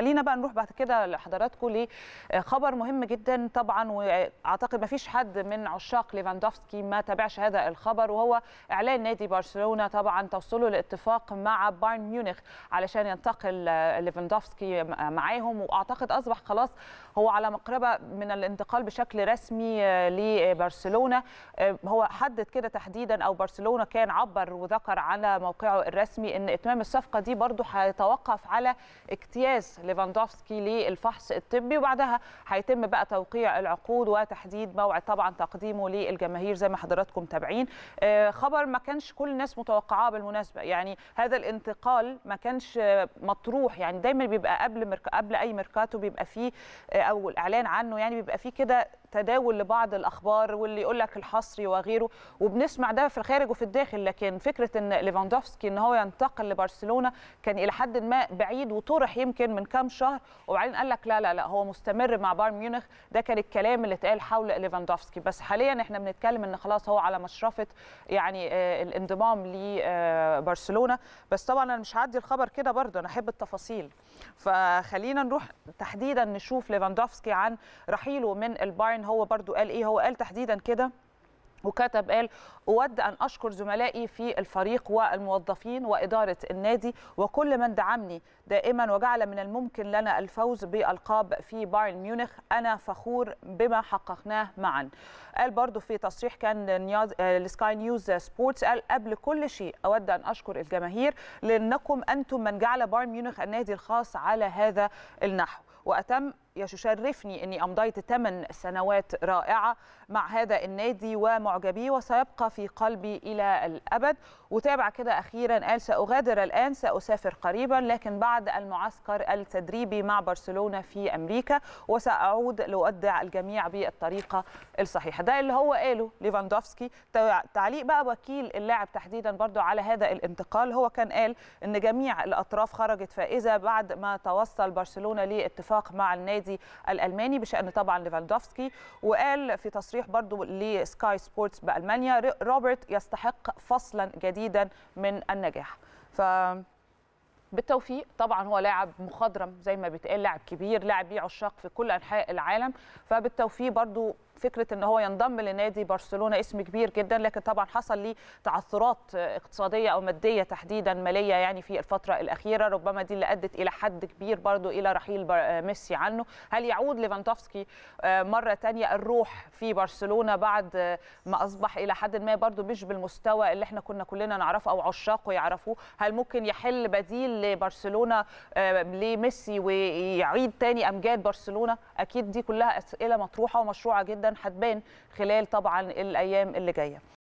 خلينا بقى نروح بعد كده لحضراتكم لخبر مهم جدا طبعا واعتقد ما فيش حد من عشاق ليفاندوفسكي ما تابعش هذا الخبر وهو اعلان نادي برشلونه طبعا توصله لاتفاق مع بايرن ميونخ علشان ينتقل ليفاندوفسكي معاهم واعتقد اصبح خلاص هو على مقربه من الانتقال بشكل رسمي لبرشلونه هو حدد كده تحديدا او برشلونه كان عبر وذكر على موقعه الرسمي ان اتمام الصفقه دي برضه هيتوقف على اجتياز ليفاندوفسكي للفحص الطبي وبعدها هيتم بقى توقيع العقود وتحديد موعد طبعا تقديمه للجماهير زي ما حضراتكم تابعين آه، خبر ما كانش كل الناس متوقعاه بالمناسبه يعني هذا الانتقال ما كانش مطروح يعني دايما بيبقى قبل مرك... قبل اي ميركاتو بيبقى فيه آه، او الاعلان عنه يعني بيبقى فيه كده تداول لبعض الاخبار واللي يقول لك الحصري وغيره وبنسمع ده في الخارج وفي الداخل لكن فكره ان ليفاندوفسكي ان هو ينتقل لبرشلونه كان الى حد ما بعيد وطرح يمكن من كام شهر وبعدين قال لك لا لا لا هو مستمر مع بايرن ميونخ ده كان الكلام اللي اتقال حول ليفاندوفسكي بس حاليا احنا بنتكلم ان خلاص هو على مشرفه يعني آه، الانضمام لبرشلونه آه، بس طبعا انا مش هعدي الخبر كده برضه انا احب التفاصيل فخلينا نروح تحديدا نشوف ليفاندوفسكي عن رحيله من البايرن كمان هو برضو قال ايه هو قال تحديدا كده وكتب قال أود أن أشكر زملائي في الفريق والموظفين وإدارة النادي وكل من دعمني دائما وجعل من الممكن لنا الفوز بألقاب في بايرن ميونخ أنا فخور بما حققناه معا قال برضو في تصريح كان آه، لسكاي نيوز سبورتس قال قبل كل شيء أود أن أشكر الجماهير لأنكم أنتم من جعل بايرن ميونخ النادي الخاص على هذا النحو وأتم يشرفني أني أمضيت ثمان سنوات رائعة مع هذا النادي ومعجبيه وسيبقى في قلبي إلى الأبد وتابع كده أخيرا قال سأغادر الآن سأسافر قريبا لكن بعد المعسكر التدريبي مع برشلونة في أمريكا وسأعود لأودع الجميع بالطريقة الصحيحة ده اللي هو قاله ليفاندوفسكي تعليق بقى وكيل اللاعب تحديدا برضو على هذا الانتقال هو كان قال أن جميع الأطراف خرجت فائزة بعد ما توصل برشلونة لاتفاق مع النادي النادي الالماني بشان طبعا ليفاندوفسكي وقال في تصريح برضو لسكاي سبورتس بالمانيا روبرت يستحق فصلا جديدا من النجاح ف بالتوفيق طبعا هو لاعب مخضرم زي ما بيتقال لاعب كبير لاعب ليه عشاق في كل انحاء العالم فبالتوفيق برضو فكره ان هو ينضم لنادي برشلونه اسم كبير جدا لكن طبعا حصل ليه تعثرات اقتصاديه او ماديه تحديدا ماليه يعني في الفتره الاخيره ربما دي اللي ادت الى حد كبير برضو الى رحيل آه، ميسي عنه هل يعود ليفاندوفسكي آه، مره ثانيه الروح في برشلونه بعد آه، ما اصبح الى حد ما برضو مش بالمستوى اللي احنا كنا كلنا نعرفه او عشاقه يعرفوه هل ممكن يحل بديل لبرشلونه لميسي ويعيد تاني امجاد برشلونه اكيد دي كلها اسئله مطروحه ومشروعه جدا هتبان خلال طبعا الايام اللي جايه